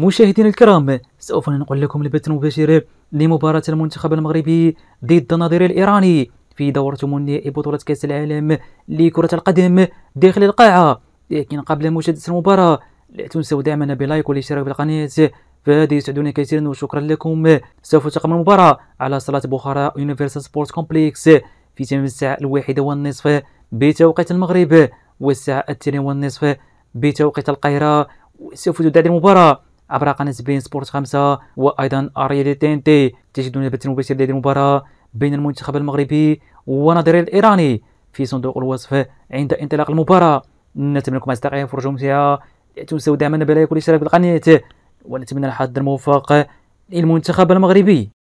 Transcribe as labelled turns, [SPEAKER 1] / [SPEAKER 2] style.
[SPEAKER 1] مشاهدينا الكرام سوف ننقل لكم البث المباشر لمباراة المنتخب المغربي ضد النظير الإيراني في دورة ثمانية بطولة كأس العالم لكرة القدم داخل القاعة لكن قبل مشاهدة المباراة لا تنسوا دعمنا بلايك والاشتراك بالقناة فهذا يسعدنا كثيرا وشكرا لكم سوف تقام المباراة على صلاة بخارى يونيفرسال سبورت كومبلكس في تمام الساعة الواحدة والنصف بتوقيت المغرب والساعة الثانية والنصف بتوقيت القاهرة وسوف تدعى المباراة عبر قناة بين سبورت خمسة وأيضا أريال تي تي تجدون البث المباشر لهذه المباراة بين المنتخب المغربي ونظير الإيراني في صندوق الوصف عند انطلاق المباراة نتمنى لكم أصدقائي فرجوا ممتعة لا تنسوا دعمنا بلايك والاشتراك بالقناة ونتمنى الحظ الموفق للمنتخب المغربي